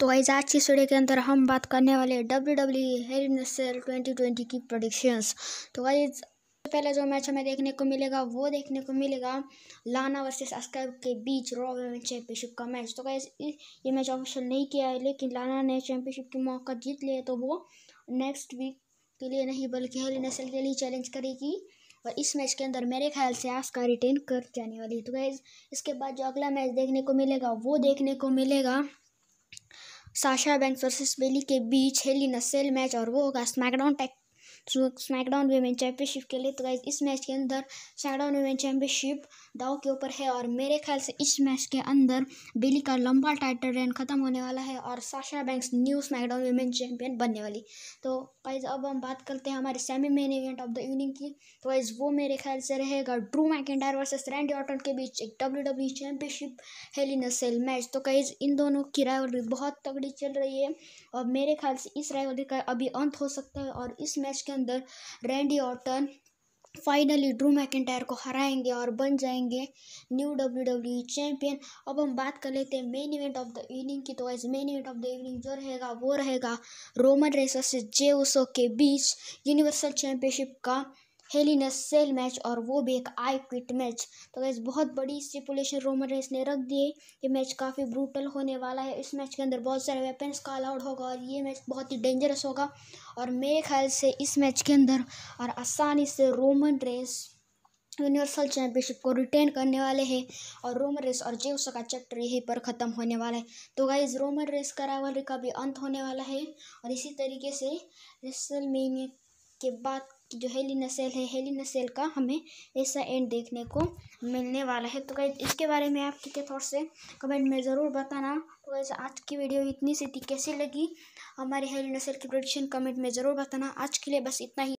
तो आज आज की स्टडी के अंदर हम बात करने वाले W W Hell in a Cell twenty twenty की प्रोडिक्शंस तो वाइज पहला जो मैच हमें देखने को मिलेगा वो देखने को मिलेगा लाना वर्सेस अस्कर के बीच रॉ वुमेन चैंपियनशिप का मैच तो गैस ये मैच ऑफिशियल नहीं किया है लेकिन लाना ने चैंपियनशिप की मौका जीत लिया तो वो नेक्स्ट वीक के लिए नहीं बल्कि हेरिनेसल के लिए चैलेंज करेगी और इस मैच के अंदर मेरे ख्याल से आस्का रिटेन कर जाने वाली है तो गाइज़ इसके बाद जो अगला मैच देखने को मिलेगा वो देखने को मिलेगा साशा बैंक वर्सेस बेली के बीच हेली नसेल मैच और वो होगा SmackDown tag SmackDown women championship के लिए तो गाइज इस मैच के अंदर स्मैकडाउन वेमेन चैंपियनशिप दाव के ऊपर है और मेरे ख्याल से इस मैच के अंदर बिली का लंबा टाइटल रन खत्म होने वाला है और Sasha Banks new SmackDown women champion बनने वाली तो गाइज अब हम बात करते हैं हमारे semi main event of the evening की तो वाइज वो मेरे ख्याल से रहेगा Drew McIntyre versus Randy Orton के बीच एक W W championship Hell in Cell match तो गाइज इन दोनों की राइवलरी बहुत तगड़ी चल रही है और मेरे ख्याल से इस राइवलरी का अभी अंत हो सकता है और इस मैच के अंदर Randy Orton finally Drew McIntyre को हराएंगे और बन जाएंगे न्यू डब्ल्यू डब्ल्यू चैम्पियन अब हम बात कर लेते हैं main event of the evening की तो as main event of the evening जो रहेगा वो रहेगा रोमन रेसर से जे उसो के बीच यूनिवर्सल चैम्पियनशिप का हेलिनस सेल मैच और वो भी एक आई क्विट मैच तो गैस बहुत बड़ी स्टिपुलेशन रोमन रेस ने रख दी है ये मैच काफ़ी ब्रूटल होने वाला है इस मैच के अंदर बहुत सारे वेपन्स का अलाउड होगा और ये मैच बहुत ही डेंजरस होगा और मेरे ख्याल से इस मैच के अंदर और आसानी से रोमन रेस यूनिवर्सल चैंपियनशिप को रिटेन करने वाले हैं और रोमन रेस और जे का चैप्टर यहीं पर ख़त्म होने वाला है तो गाइज रोमन रेस का रावलरी का भी अंत होने वाला है और इसी तरीके से रेसल के बाद जो हेली नसेल है हेली नसेल का हमें ऐसा एंड देखने को मिलने वाला है तो कैसे इसके बारे में ठीक है थोड़ा से कमेंट में ज़रूर बताना तो कैसे आज की वीडियो इतनी सी थी कैसी लगी हमारे हेली नसेल की प्रोडिक्शन कमेंट में ज़रूर बताना आज के लिए बस इतना ही